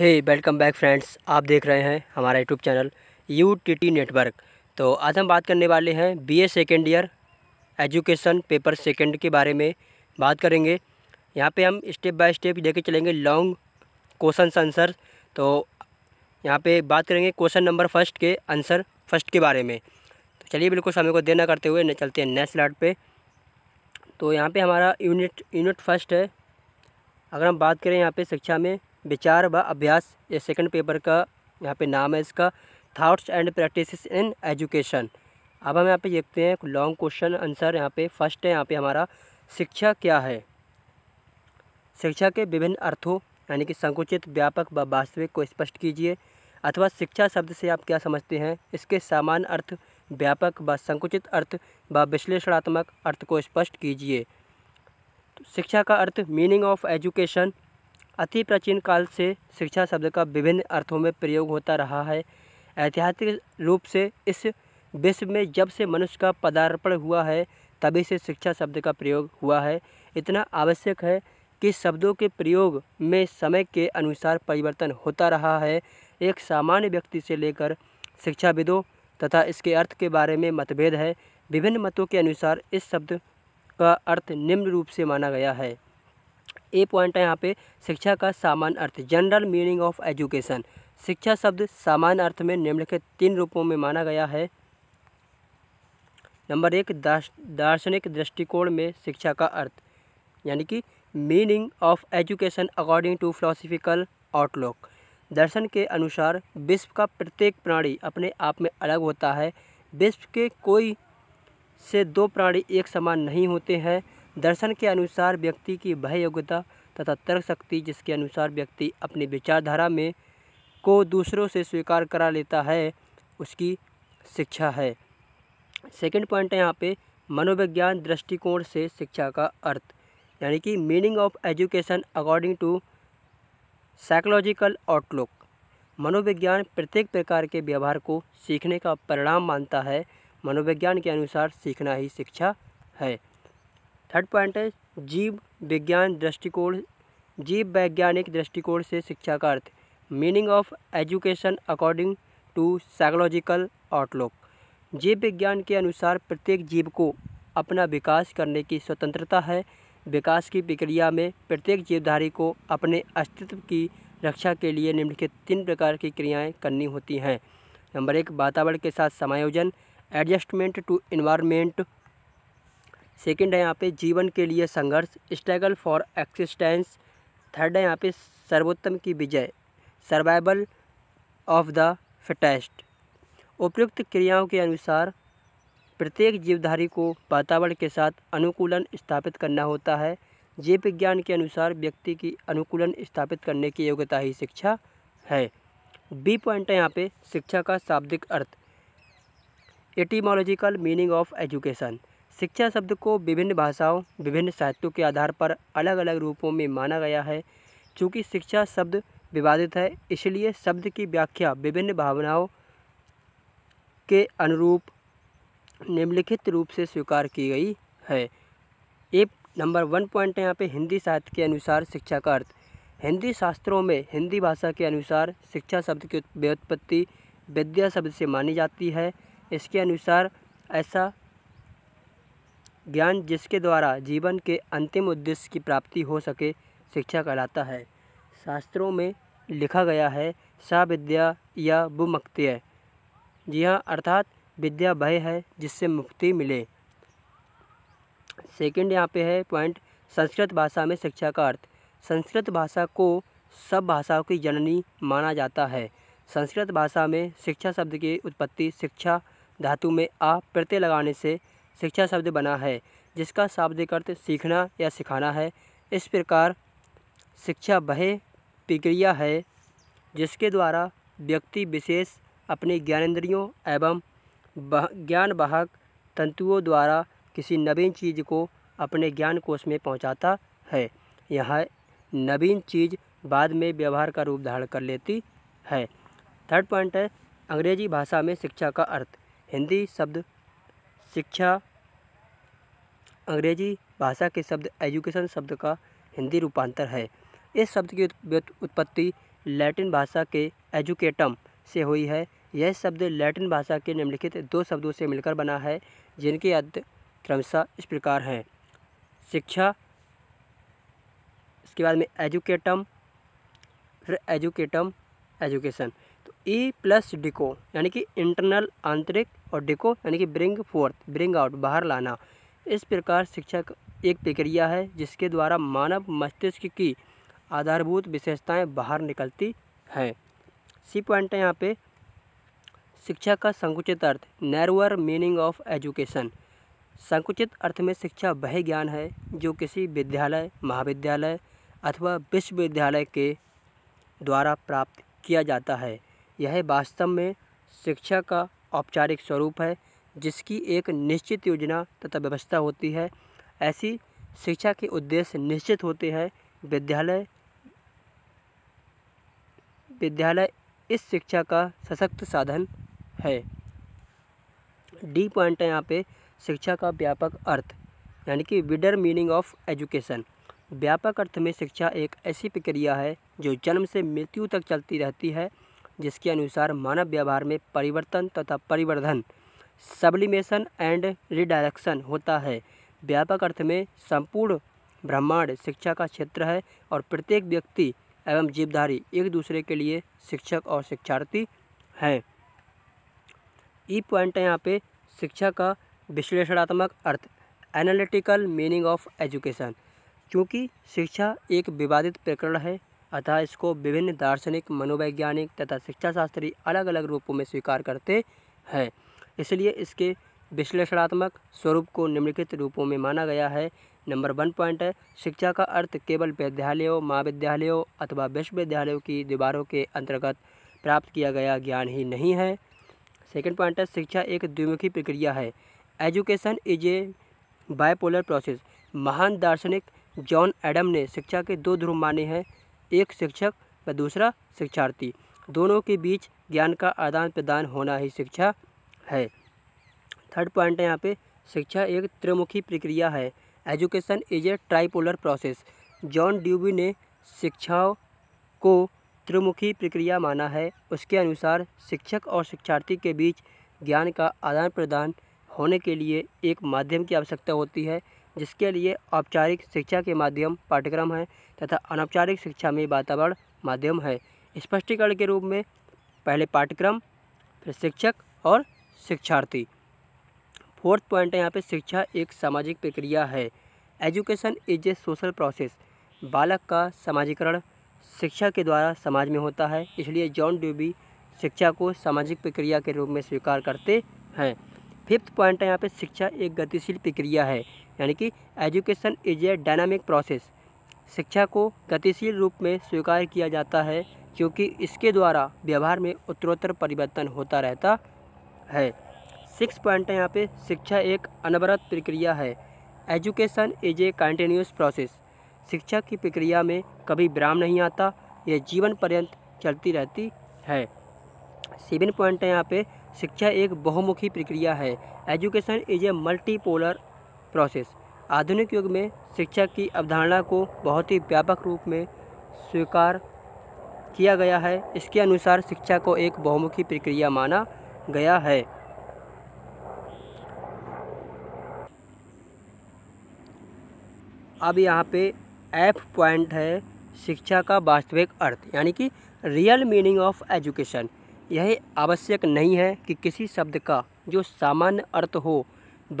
हे welcome back friends आप देख रहे हैं हमारा YouTube channel U T T network तो आज हम बात करने वाले हैं BA second year education paper second के बारे में बात करेंगे यहाँ पे हम स्टेप बाय स्टेप लेके चलेंगे लॉन्ग क्वेश्चन आंसर तो यहाँ पे बात करेंगे क्वेश्चन नंबर फर्स्ट के आंसर फर्स्ट के बारे में तो चलिए बिल्कुल समय को देना करते हुए चलते हैं नेक्स्ट लाट पर तो यहाँ पर हमारा यूनिट यूनिट फर्स्ट है अगर हम बात करें यहाँ पर शिक्षा में विचार व अभ्यास ये सेकंड पेपर का यहाँ पे नाम है इसका thoughts and practice in education अब हम यहाँ पे देखते हैं लॉन्ग क्वेश्चन आंसर यहाँ पे फर्स्ट है यहाँ पे हमारा शिक्षा क्या है शिक्षा के विभिन्न अर्थों यानी कि संकुचित व्यापक व वास्तविक को स्पष्ट कीजिए अथवा शिक्षा शब्द से आप क्या समझते हैं इसके सामान्य अर्थ व्यापक व संकुचित अर्थ व विश्लेषणात्मक अर्थ को स्पष्ट कीजिए तो शिक्षा का अर्थ मीनिंग ऑफ एजुकेशन अति प्राचीन काल से शिक्षा शब्द का विभिन्न अर्थों में प्रयोग होता रहा है ऐतिहासिक रूप से इस विश्व में जब से मनुष्य का पदार्पण हुआ है तभी से शिक्षा शब्द का प्रयोग हुआ है इतना आवश्यक है कि शब्दों के प्रयोग में समय के अनुसार परिवर्तन होता रहा है एक सामान्य व्यक्ति से लेकर शिक्षाविदों तथा इसके अर्थ के बारे में मतभेद है विभिन्न मतों के अनुसार इस शब्द का अर्थ निम्न रूप से माना गया है ए पॉइंट है यहाँ पे शिक्षा का सामान्य अर्थ जनरल मीनिंग ऑफ एजुकेशन शिक्षा शब्द सामान्य अर्थ में निम्नलिखित तीन रूपों में माना गया है नंबर एक दार्शनिक दृष्टिकोण में शिक्षा का अर्थ यानी कि meaning of education according to philosophical outlook दर्शन के अनुसार विश्व का प्रत्येक प्राणी अपने आप में अलग होता है विश्व के कोई से दो प्राणी एक समान नहीं होते हैं दर्शन के अनुसार व्यक्ति की भय योग्यता तथा तर्क शक्ति जिसके अनुसार व्यक्ति अपनी विचारधारा में को दूसरों से स्वीकार करा लेता है उसकी शिक्षा है सेकंड पॉइंट है यहाँ पे मनोविज्ञान दृष्टिकोण से शिक्षा का अर्थ यानी कि meaning of education according to psychological outlook मनोविज्ञान प्रत्येक प्रकार के व्यवहार को सीखने का परिणाम मानता है मनोविज्ञान के अनुसार सीखना ही शिक्षा है थर्ड पॉइंट है जीव विज्ञान दृष्टिकोण जीव वैज्ञानिक दृष्टिकोण से शिक्षा का अर्थ meaning of education according to psychological outlook जीव विज्ञान के अनुसार प्रत्येक जीव को अपना विकास करने की स्वतंत्रता है विकास की प्रक्रिया में प्रत्येक जीवधारी को अपने अस्तित्व की रक्षा के लिए निम्नलिखित तीन प्रकार की क्रियाएं करनी होती हैं नंबर एक वातावरण के साथ समायोजन एडजस्टमेंट टू इन्वायरमेंट सेकंड है यहाँ पे जीवन के लिए संघर्ष स्ट्रगल फॉर एक्सिस्टेंस थर्ड है यहाँ पे सर्वोत्तम की विजय सर्वाइवल ऑफ द फिटेस्ट उपयुक्त क्रियाओं के अनुसार प्रत्येक जीवधारी को वातावरण के साथ अनुकूलन स्थापित करना होता है जीव विज्ञान के अनुसार व्यक्ति की अनुकूलन स्थापित करने की योग्यता ही शिक्षा है बी पॉइंट है यहाँ पे शिक्षा का शाब्दिक अर्थ एटीमोलॉजिकल मीनिंग ऑफ एजुकेशन शिक्षा शब्द को विभिन्न भाषाओं विभिन्न साहित्यों के आधार पर अलग अलग रूपों में माना गया है चूँकि शिक्षा शब्द विवादित है इसलिए शब्द की व्याख्या विभिन्न भावनाओं के अनुरूप निम्नलिखित रूप से स्वीकार की गई है एक नंबर वन पॉइंट है यहाँ पे हिंदी साहित्य के अनुसार शिक्षा का अर्थ हिंदी शास्त्रों में हिंदी भाषा के अनुसार शिक्षा शब्द की व्युत्पत्ति विद्या शब्द से मानी जाती है इसके अनुसार ऐसा ज्ञान जिसके द्वारा जीवन के अंतिम उद्देश्य की प्राप्ति हो सके शिक्षा कहलाता है शास्त्रों में लिखा गया है सा विद्या या बुमुक्ति है जी हाँ अर्थात विद्या भय है जिससे मुक्ति मिले सेकंड यहाँ पे है पॉइंट संस्कृत भाषा में शिक्षा का अर्थ संस्कृत भाषा को सब भाषाओं की जननी माना जाता है संस्कृत भाषा में शिक्षा शब्द की उत्पत्ति शिक्षा धातु में आ प्रत्यय लगाने से शिक्षा शब्द बना है जिसका शाब्दिक अर्थ सीखना या सिखाना है इस प्रकार शिक्षा वह प्रक्रिया है जिसके द्वारा व्यक्ति विशेष अपने ज्ञानेन्द्रियों एवं बह, ज्ञान वाहक तंतुओं द्वारा किसी नवीन चीज़ को अपने ज्ञान कोष में पहुंचाता है यह नवीन चीज़ बाद में व्यवहार का रूप धारण कर लेती है थर्ड पॉइंट है अंग्रेजी भाषा में शिक्षा का अर्थ हिंदी शब्द शिक्षा अंग्रेजी भाषा के शब्द एजुकेशन शब्द का हिंदी रूपांतर है इस शब्द की उत्पत्ति लैटिन भाषा के एजुकेटम से हुई है यह शब्द लैटिन भाषा के निम्नलिखित दो शब्दों से मिलकर बना है जिनके अर्थ क्रमशः इस प्रकार है शिक्षा इसके बाद में एजुकेटम फिर एजुकेटम एजुकेशन तो ई प्लस डिको यानी कि इंटरनल आंतरिक और डिको यानी कि ब्रिंग फोर्थ ब्रिंग आउट बाहर लाना इस प्रकार शिक्षा एक प्रक्रिया है जिसके द्वारा मानव मस्तिष्क की आधारभूत विशेषताएं बाहर निकलती हैं सी पॉइंट है यहाँ पे शिक्षा का संकुचित अर्थ नैरोअर मीनिंग ऑफ एजुकेशन संकुचित अर्थ में शिक्षा वह ज्ञान है जो किसी विद्यालय महाविद्यालय अथवा विश्वविद्यालय के द्वारा प्राप्त किया जाता है यह वास्तव में शिक्षा का औपचारिक स्वरूप है जिसकी एक निश्चित योजना तथा व्यवस्था होती है ऐसी शिक्षा के उद्देश्य निश्चित होते हैं विद्यालय विद्यालय इस शिक्षा का सशक्त साधन है डी पॉइंट है यहाँ पे शिक्षा का व्यापक अर्थ यानी कि विडर मीनिंग ऑफ एजुकेशन व्यापक अर्थ में शिक्षा एक ऐसी प्रक्रिया है जो जन्म से मृत्यु तक चलती रहती है जिसके अनुसार मानव व्यवहार में परिवर्तन तथा परिवर्धन सब्लिमेशन एंड रिडायरेक्शन होता है व्यापक अर्थ में संपूर्ण ब्रह्मांड शिक्षा का क्षेत्र है और प्रत्येक व्यक्ति एवं जीवधारी एक दूसरे के लिए शिक्षक और शिक्षार्थी हैं ई पॉइंट है यहाँ पे शिक्षा का विश्लेषणात्मक अर्थ एनालिटिकल मीनिंग ऑफ एजुकेशन क्योंकि शिक्षा एक विवादित प्रकरण है अतः इसको विभिन्न दार्शनिक मनोवैज्ञानिक तथा शिक्षा शास्त्री अलग अलग रूपों में स्वीकार करते हैं इसलिए इसके विश्लेषणात्मक स्वरूप को निम्नलिखित रूपों में माना गया है नंबर वन पॉइंट है शिक्षा का अर्थ केवल विद्यालयों महाविद्यालयों अथवा विश्वविद्यालयों की दीवारों के अंतर्गत प्राप्त किया गया ज्ञान ही नहीं है सेकेंड पॉइंट है शिक्षा एक द्विमुखी प्रक्रिया है education is a bipolar process महान दार्शनिक जॉन एडम ने शिक्षा के दो ध्रुव माने हैं एक शिक्षक व दूसरा शिक्षार्थी दोनों के बीच ज्ञान का आदान प्रदान होना ही शिक्षा है थर्ड पॉइंट है यहाँ पे शिक्षा एक त्रिमुखी प्रक्रिया है education is a tripolar process John Dewey ने शिक्षाओं को त्रिमुखी प्रक्रिया माना है उसके अनुसार शिक्षक और शिक्षार्थी के बीच ज्ञान का आदान प्रदान होने के लिए एक माध्यम की आवश्यकता होती है जिसके लिए औपचारिक शिक्षा के माध्यम पाठ्यक्रम है तथा अनौपचारिक शिक्षा में वातावरण माध्यम है स्पष्टीकरण के रूप में पहले पाठ्यक्रम फिर शिक्षक और शिक्षार्थी फोर्थ पॉइंट है यहाँ पे शिक्षा एक सामाजिक प्रक्रिया है education is a social process बालक का समाजीकरण शिक्षा के द्वारा समाज में होता है इसलिए जॉन ड्यूबी शिक्षा को सामाजिक प्रक्रिया के रूप में स्वीकार करते हैं फिफ्थ पॉइंट है यहाँ पे शिक्षा एक गतिशील प्रक्रिया है यानी कि education is a dynamic process शिक्षा को गतिशील रूप में स्वीकार किया जाता है क्योंकि इसके द्वारा व्यवहार में उत्तरोत्तर परिवर्तन होता रहता है सिक्स पॉइंट है यहाँ पे शिक्षा एक अनवरत प्रक्रिया है education is a continuous process शिक्षा की प्रक्रिया में कभी विराम नहीं आता यह जीवन पर्यंत चलती रहती है सेवन पॉइंट है यहाँ पे शिक्षा एक बहुमुखी प्रक्रिया है education is a multipolar process आधुनिक युग में शिक्षा की अवधारणा को बहुत ही व्यापक रूप में स्वीकार किया गया है इसके अनुसार शिक्षा को एक बहुमुखी प्रक्रिया माना गया है अब यहाँ पे एफ पॉइंट है शिक्षा का वास्तविक अर्थ यानी कि रियल मीनिंग ऑफ एजुकेशन यह आवश्यक नहीं है कि किसी शब्द का जो सामान्य अर्थ हो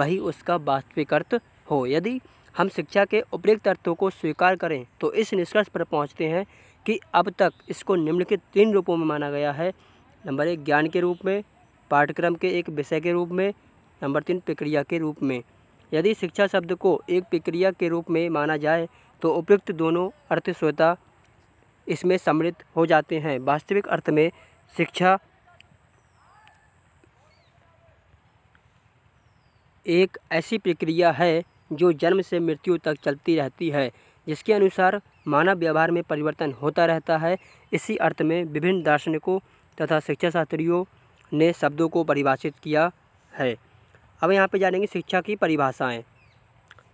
वही उसका वास्तविक अर्थ हो यदि हम शिक्षा के उपयुक्त अर्थों को स्वीकार करें तो इस निष्कर्ष पर पहुंचते हैं कि अब तक इसको निम्नलिखित तीन रूपों में माना गया है नंबर एक ज्ञान के रूप में पाठ्यक्रम के एक विषय के रूप में नंबर तीन प्रक्रिया के रूप में यदि शिक्षा शब्द को एक प्रक्रिया के रूप में माना जाए तो उपयुक्त दोनों अर्थ स्वता इसमें सम्मिलित हो जाते हैं वास्तविक अर्थ में शिक्षा एक ऐसी प्रक्रिया है जो जन्म से मृत्यु तक चलती रहती है जिसके अनुसार मानव व्यवहार में परिवर्तन होता रहता है इसी अर्थ में विभिन्न दार्शनिकों तथा शिक्षाशास्त्रियों ने शब्दों को परिभाषित किया है अब यहाँ पे जानेंगे शिक्षा की परिभाषाएं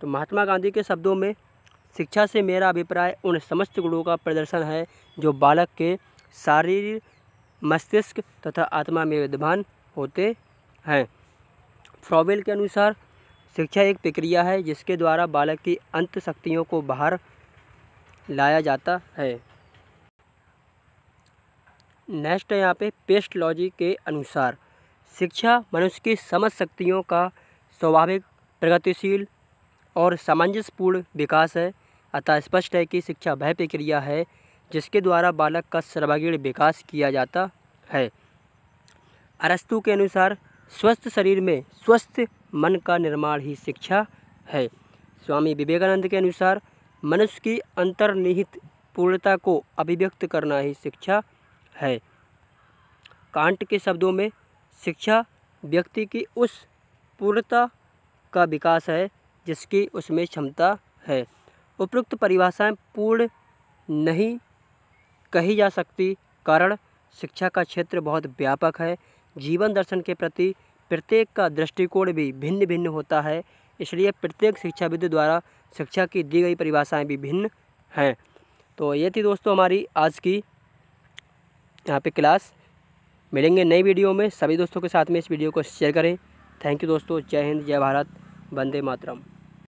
तो महात्मा गांधी के शब्दों में शिक्षा से मेरा अभिप्राय उन समस्त गुणों का प्रदर्शन है जो बालक के शारीरिक मस्तिष्क तथा आत्मा में विद्यमान होते हैं फ्रॉवेल के अनुसार शिक्षा एक प्रक्रिया है जिसके द्वारा बालक की अंत शक्तियों को बाहर लाया जाता है नेक्स्ट है यहाँ पे पेस्ट के अनुसार शिक्षा मनुष्य की समझ शक्तियों का स्वाभाविक प्रगतिशील और सामंजस्यपूर्ण विकास है अतः स्पष्ट है कि शिक्षा वह प्रक्रिया है जिसके द्वारा बालक का सर्वागीण विकास किया जाता है अरस्तु के अनुसार स्वस्थ शरीर में स्वस्थ मन का निर्माण ही शिक्षा है स्वामी विवेकानंद के अनुसार मनुष्य की अंतर्निहित पूर्णता को अभिव्यक्त करना ही शिक्षा है कांट के शब्दों में शिक्षा व्यक्ति की उस पूर्णता का विकास है जिसकी उसमें क्षमता है उपरोक्त परिभाषाएं पूर्ण नहीं कही जा सकती कारण शिक्षा का क्षेत्र बहुत व्यापक है जीवन दर्शन के प्रति प्रत्येक का दृष्टिकोण भी भिन्न भिन्न होता है इसलिए प्रत्येक शिक्षाविद द्वारा शिक्षा की दी गई परिभाषाएं भी भिन्न हैं तो ये थी दोस्तों हमारी आज की यहाँ पे क्लास मिलेंगे नई वीडियो में सभी दोस्तों के साथ में इस वीडियो को शेयर करें थैंक यू दोस्तों जय हिंद जय भारत वंदे मातरम